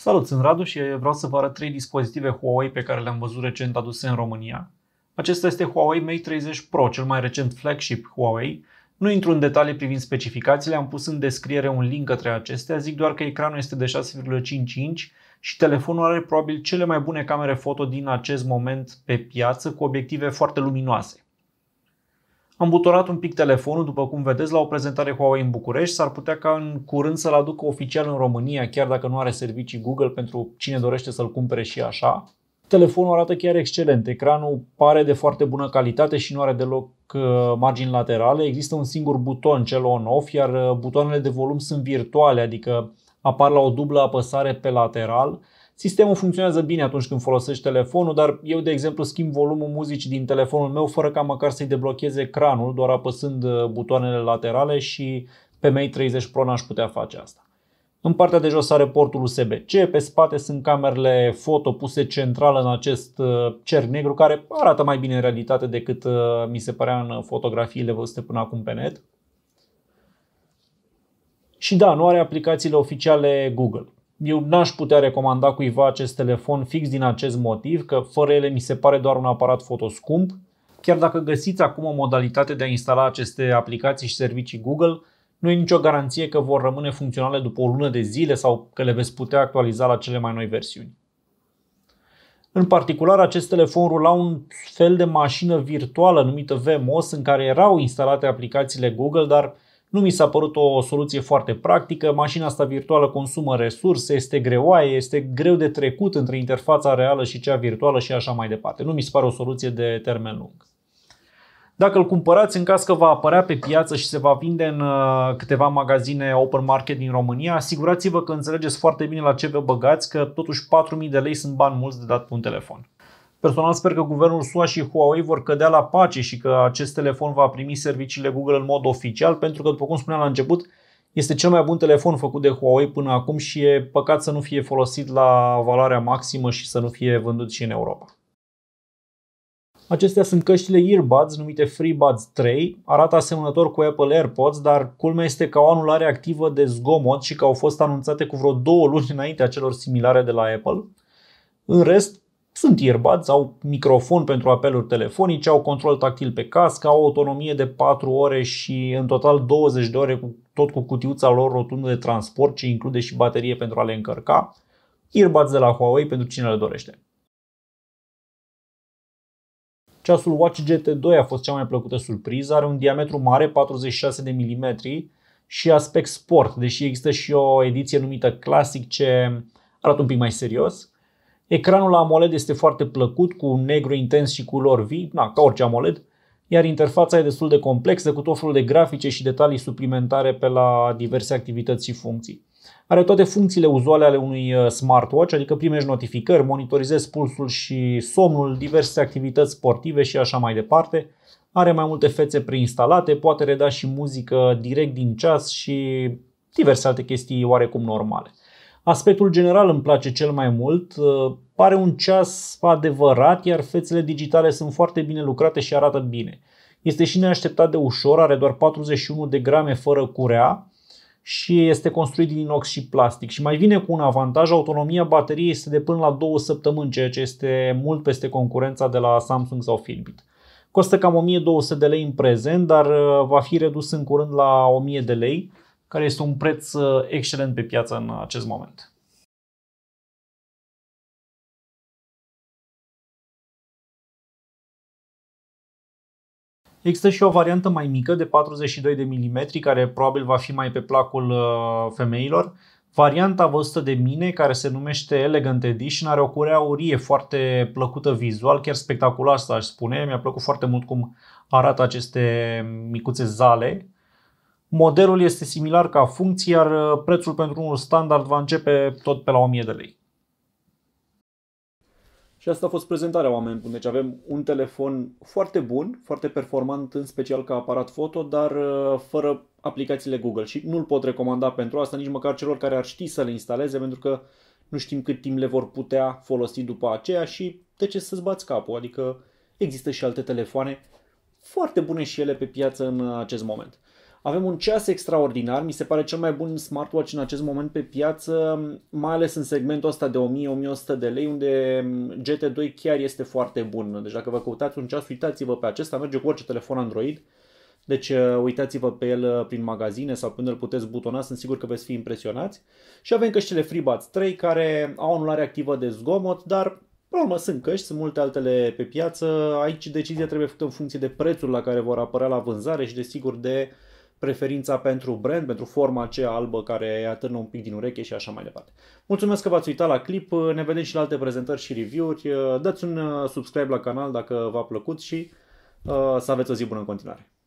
Salut, sunt Radu și vreau să vă arăt trei dispozitive Huawei pe care le-am văzut recent aduse în România. Acesta este Huawei Mate 30 Pro, cel mai recent flagship Huawei. Nu intru în detalii privind specificațiile, am pus în descriere un link către acestea, zic doar că ecranul este de 6,5 inch și telefonul are probabil cele mai bune camere foto din acest moment pe piață cu obiective foarte luminoase. Am butorat un pic telefonul, după cum vedeți, la o prezentare Huawei în București. S-ar putea ca în curând să-l aducă oficial în România, chiar dacă nu are servicii Google pentru cine dorește să-l cumpere și așa. Telefonul arată chiar excelent. Ecranul pare de foarte bună calitate și nu are deloc uh, margini laterale. Există un singur buton, cel on-off, iar uh, butoanele de volum sunt virtuale, adică apar la o dublă apăsare pe lateral Sistemul funcționează bine atunci când folosești telefonul, dar eu, de exemplu, schimb volumul muzicii din telefonul meu fără ca măcar să-i deblochez ecranul, doar apăsând uh, butoanele laterale și pe Mate 30 Pro n-aș putea face asta. În partea de jos are portul USB-C, pe spate sunt camerele foto puse central în acest uh, cer negru care arată mai bine în realitate decât uh, mi se părea în fotografiile văzute până acum pe net. Și da, nu are aplicațiile oficiale Google eu n-aș putea recomanda cuiva acest telefon fix din acest motiv, că fără ele mi se pare doar un aparat foto scump. Chiar dacă găsiți acum o modalitate de a instala aceste aplicații și servicii Google, nu e nicio garanție că vor rămâne funcționale după o lună de zile sau că le veți putea actualiza la cele mai noi versiuni. În particular, acest telefon rula un fel de mașină virtuală numită VMOS în care erau instalate aplicațiile Google, dar nu mi s-a părut o soluție foarte practică, mașina asta virtuală consumă resurse, este greoaie, este greu de trecut între interfața reală și cea virtuală și așa mai departe. Nu mi se pare o soluție de termen lung. Dacă îl cumpărați în caz că va apărea pe piață și se va vinde în uh, câteva magazine open market din România, asigurați-vă că înțelegeți foarte bine la ce vă băgați, că totuși 4.000 de lei sunt bani mulți de dat pe un telefon. Personal sper că guvernul SUA și Huawei vor cădea la pace și că acest telefon va primi serviciile Google în mod oficial, pentru că, după cum spuneam la început, este cel mai bun telefon făcut de Huawei până acum și e păcat să nu fie folosit la valoarea maximă și să nu fie vândut și în Europa. Acestea sunt căștile earbuds numite FreeBuds 3, arată asemănător cu Apple AirPods, dar culmea este că au anulare activă de zgomot și că au fost anunțate cu vreo două luni înainte acelor similare de la Apple. În rest, sunt earbuds, au microfon pentru apeluri telefonice, au control tactil pe cască, au autonomie de 4 ore și în total 20 de ore cu tot cu cutiuța lor rotundă de transport ce include și baterie pentru a le încărca. Earbuds de la Huawei pentru cine le dorește. Ceasul Watch GT2 a fost cea mai plăcută surpriză, are un diametru mare, 46 de mm și aspect sport, deși există și o ediție numită Classic ce arată un pic mai serios. Ecranul la AMOLED este foarte plăcut, cu un negru intens și culori vii, na, ca orice AMOLED, iar interfața e destul de complexă, cu tot felul de grafice și detalii suplimentare pe la diverse activități și funcții. Are toate funcțiile uzuale ale unui uh, smartwatch, adică primești notificări, monitorizezi pulsul și somnul, diverse activități sportive și așa mai departe. Are mai multe fețe preinstalate, poate reda și muzică direct din ceas și diverse alte chestii oarecum normale. Aspectul general îmi place cel mai mult. Uh, pare un ceas adevărat, iar fețele digitale sunt foarte bine lucrate și arată bine. Este și neașteptat de ușor, are doar 41 de grame fără curea și este construit din inox și plastic. Și mai vine cu un avantaj, autonomia bateriei este de până la 2 săptămâni, ceea ce este mult peste concurența de la Samsung sau Fitbit. Costă cam 1200 de lei în prezent, dar uh, va fi redus în curând la 1000 de lei care este un preț uh, excelent pe piață în acest moment. Există și o variantă mai mică de 42 de mm care probabil va fi mai pe placul uh, femeilor. Varianta văzută de mine, care se numește Elegant Edition, are o curea aurie foarte plăcută vizual, chiar spectaculoasă aș spune. Mi-a plăcut foarte mult cum arată aceste micuțe zale Modelul este similar ca funcție, iar uh, prețul pentru unul standard va începe tot pe la 1000 de lei. Și asta a fost prezentarea oameni buni. Deci avem un telefon foarte bun, foarte performant, în special ca aparat foto, dar uh, fără aplicațiile Google. Și nu-l pot recomanda pentru asta nici măcar celor care ar ști să le instaleze, pentru că nu știm cât timp le vor putea folosi după aceea și de ce să-ți bați capul. Adică există și alte telefoane foarte bune și ele pe piață în acest moment. Avem un ceas extraordinar, mi se pare cel mai bun smartwatch în acest moment pe piață, mai ales în segmentul ăsta de 1000-1100 de lei, unde mm, GT2 chiar este foarte bun. Deci dacă vă căutați un ceas, uitați-vă pe acesta, merge cu orice telefon Android. Deci uh, uitați-vă pe el uh, prin magazine sau până îl puteți butona, sunt sigur că veți fi impresionați. Și avem căștile FreeBuds 3 care au anulare activă de zgomot, dar Până urmă, sunt căști, sunt multe altele pe piață. Aici decizia trebuie făcută în funcție de prețul la care vor apărea la vânzare și, desigur, de preferința pentru brand, pentru forma aceea albă care atârnă un pic din ureche și așa mai departe. Mulțumesc că v-ați uitat la clip, ne vedem și la alte prezentări și review-uri, dați un uh, subscribe la canal dacă v-a plăcut și uh, să aveți o zi bună în continuare.